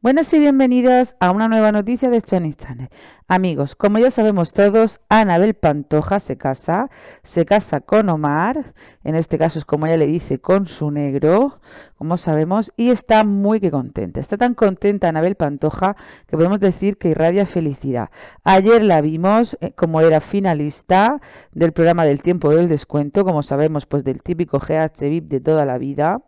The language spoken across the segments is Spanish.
Buenas y bienvenidas a una nueva noticia de Chani Channel. Amigos, como ya sabemos todos, Anabel Pantoja se casa, se casa con Omar, en este caso es como ella le dice, con su negro, como sabemos, y está muy que contenta. Está tan contenta Anabel Pantoja que podemos decir que irradia felicidad. Ayer la vimos eh, como era finalista del programa del tiempo del descuento, como sabemos, pues del típico GH VIP de toda la vida.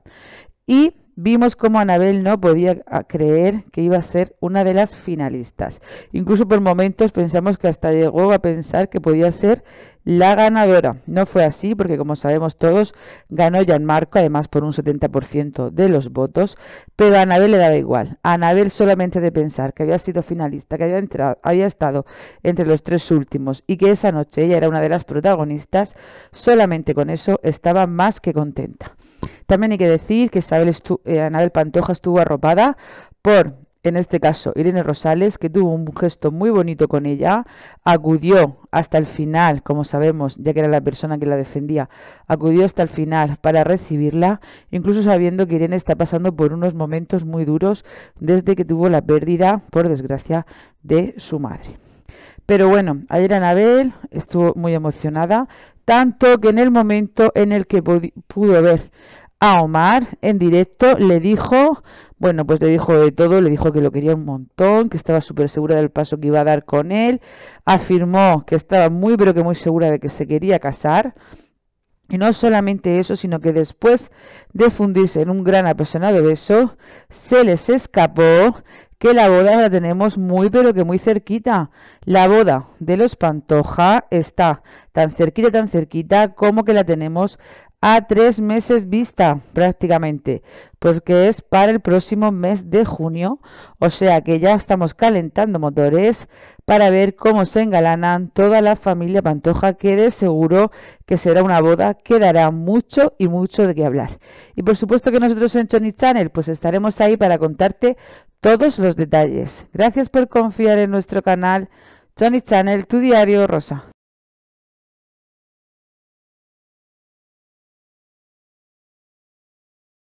Y Vimos cómo Anabel no podía ah, creer que iba a ser una de las finalistas. Incluso por momentos pensamos que hasta llegó a pensar que podía ser la ganadora. No fue así porque, como sabemos todos, ganó Marco, además por un 70% de los votos, pero a Anabel le daba igual. A Anabel solamente de pensar que había sido finalista, que había, entrado, había estado entre los tres últimos y que esa noche ella era una de las protagonistas, solamente con eso estaba más que contenta. También hay que decir que eh, Anabel Pantoja estuvo arropada por, en este caso, Irene Rosales, que tuvo un gesto muy bonito con ella, acudió hasta el final, como sabemos, ya que era la persona que la defendía, acudió hasta el final para recibirla, incluso sabiendo que Irene está pasando por unos momentos muy duros desde que tuvo la pérdida, por desgracia, de su madre. Pero bueno, ayer Anabel estuvo muy emocionada, tanto que en el momento en el que pudo ver a Omar en directo, le dijo, bueno, pues le dijo de todo, le dijo que lo quería un montón, que estaba súper segura del paso que iba a dar con él, afirmó que estaba muy pero que muy segura de que se quería casar. Y no solamente eso, sino que después de fundirse en un gran apasionado beso, se les escapó, que la boda la tenemos muy pero que muy cerquita. La boda de los Pantoja está tan cerquita, tan cerquita como que la tenemos a tres meses vista prácticamente, porque es para el próximo mes de junio, o sea que ya estamos calentando motores para ver cómo se engalanan toda la familia Pantoja, que de seguro que será una boda que dará mucho y mucho de qué hablar. Y por supuesto que nosotros en chony Channel pues estaremos ahí para contarte todos los detalles. Gracias por confiar en nuestro canal Johnny Channel, tu diario Rosa.